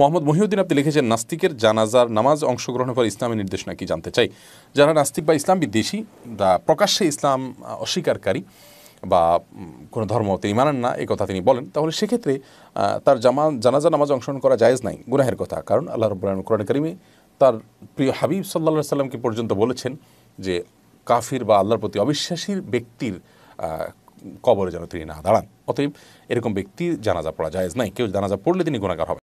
মোহাম্মদ মহিউদ্দিন আপনি লিখেছেন নাস্তিকের জানাজার নামাজ অংশগ্রহণের পর ইসলামের নির্দেশনা কি জানতে চাই যারা নাস্তিক বা ইসলাম বিদ্বেষী প্রকাশ্যে ইসলাম অস্বীকারী বা কোনো ধর্ম তিনি মানেন না একথা কথা তিনি বলেন তাহলে সেক্ষেত্রে তার জামা জানাজা নামাজ অংশগ্রহণ করা জায়েজ নাই গুনাহের কথা কারণ আল্লাহ রব্লান কোরআন করিমে তার প্রিয় হাবিব সাল্লা সাল্লামকে পর্যন্ত বলেছেন যে কাফির বা আল্লাহর প্রতি অবিশ্বাসীর ব্যক্তির কবরে যেন তিনি না দাঁড়ান অতএব এরকম ব্যক্তির জানাজা পড়া জায়েজ নাই কেউ জানাজা পড়লে তিনি গুণাগার হবে